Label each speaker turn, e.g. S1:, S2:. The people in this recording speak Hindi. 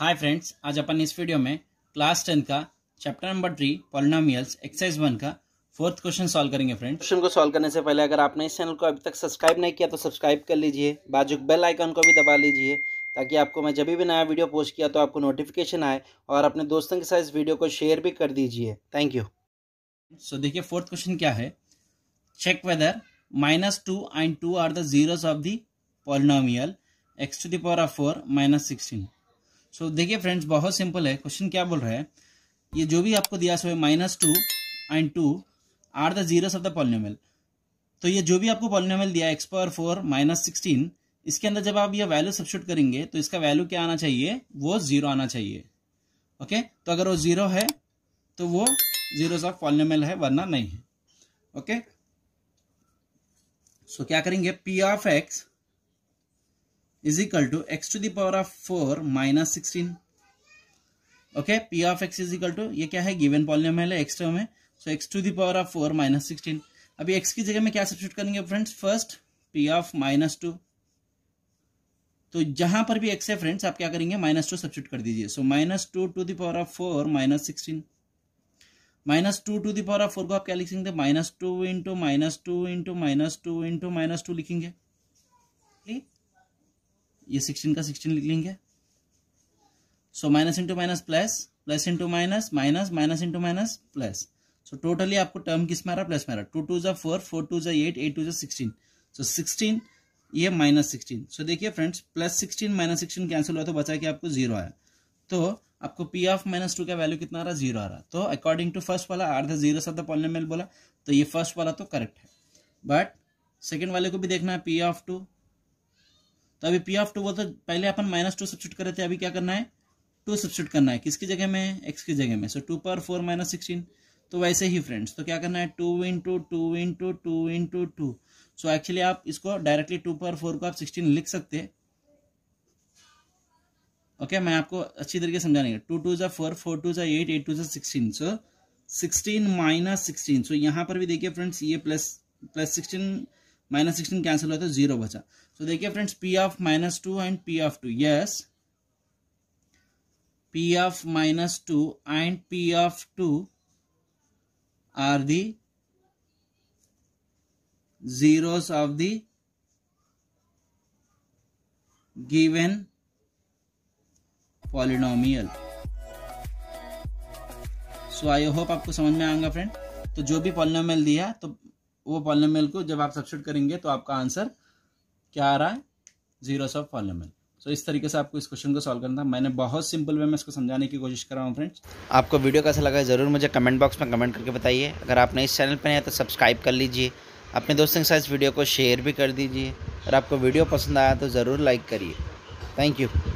S1: हाय फ्रेंड्स आज अपन इस वीडियो में क्लास टेन का chapter number three polynomials exercise one का फोर्थ क्वेश्चन सॉल्व करेंगे फ्रेंड्स क्वेश्चन को सॉल्व करने से पहले अगर आपने इस चैनल को अभी तक सब्सक्राइब नहीं किया तो सब्सक्राइब कर लीजिए बाजू बेल आइकन को भी दबा लीजिए ताकि आपको मैं जब भी नया वीडियो पोस्ट किया तो आपको नोटिफिकेशन आए और अपने दोस्तों के साथ इस वीडियो को शेयर भी कर दीजिए थैंक यू सो देखिए फोर्थ क्वेश्चन क्या है check whether minus two and two are the zeros of the polynomial x to the power of four minus sixteen so so, देखिए फ्रेंड्स बहुत सिंपल है क्वेश्चन क्या बोल रहा है ये जो भी आपको दिया सो है minus two and two are the zero of the polynomial तो ये जो भी आपको पॉलिनोमल दिया x power four minus sixteen इसके अंदर जब आप ये वैल्यू सब्सिट्यूट करेंगे तो इसका वैल्यू क्या आना चाहिए वो जीरो आना चाहिए ओके तो अगर वो जीरो है तो वो जीरो ऑफ पॉलिनोमल है वरना नहीं है ओके सो so, क्या करेंगे P of x is equal to x to the power of 4 minus sixteen okay P of x is equal to ये क्या है गिवन पॉलिनम है एक्स टर्म है so x to the power of four minus sixteen अभी एक्स की जगह में क्या सब्सिट्यूट करेंगे friends first P of minus two तो जहां पर भी एक्स है फ्रेंड्स आप क्या करेंगे माइनस टू सब्सिट्यूट कर दीजिए so minus two to the power of four minus sixteen minus two to the power of four को आप क्या लिख सकते minus two into minus two into minus two into minus two लिखेंगे ठीक ये सिक्सटीन का सिक्सटीन लिख लेंगे so minus into minus plus plus into minus minus minus into minus plus so totally आपको टर्म किस में आ रहा प्लस में आ रहा टू टू जो फोर फोर टू जो एट एट टू जो सिक्सटीन सो सिक्सटीन ये माइनस सिक्सटीन सो देखिए friends plus sixteen minus sixteen cancel हुआ तो बचा कि आपको जीरो आया तो आपको पी ऑफ माइनस टू का वैल्यू कितना आ रहा जीरो आ रहा तो अकॉर्डिंग टू फर्स्ट वाला are the zeros the polynomial बोला तो ये फर्स्ट वाला तो करेक्ट है बट सेकेंड वाले को भी देखना है पी ऑफ टू तो अभी पी ऑफ टू बोलते पहले अपन माइनस टू सब्सिट करे थे अभी क्या करना है टू सब्सिट करना है किसकी जगह में एक्स की जगह में so two power four minus sixteen तो वैसे ही फ्रेंड्स तो क्या करना है two into two into two into two so actually आप इसको डायरेक्टली टू पावर फोर को आप सिक्सटीन लिख सकते हैं ओके okay, मैं आपको अच्छी तरीके समझाने का टू टू जो फोर फोर टू जा एट एट टू जा sixteen so sixteen minus sixteen so यहाँ पर भी देखिए फ्रेंड्स ये plus plus sixteen minus sixteen cancel होता तो है जीरो बचा तो देखिए friends P of minus two and P of two yes P of minus two and P of two are the zeros of the given polynomial so I hope आपको समझ में आएगा फ्रेंड तो जो भी पॉलिनोमियल दिया तो वो पॉलिनोमियल को जब आप सब्सिट करेंगे तो आपका आंसर क्या आ रहा है जीरो ऑफ पॉलिनोमियल सो इस तरीके से आपको इस क्वेश्चन को सॉल्व करना था मैंने बहुत सिंपल वे में इसको समझाने की कोशिश कर रहा हूँ फ्रेंड्स आपको वीडियो कैसा लगा है ज़रूर मुझे कमेंट बॉक्स में कमेंट करके बताइए अगर आपने इस चैनल पर नहीं है तो सब्सक्राइब कर लीजिए अपने दोस्तों के साथ इस वीडियो को शेयर भी कर दीजिए अगर आपको वीडियो पसंद आया तो ज़रूर लाइक करिए थैंक यू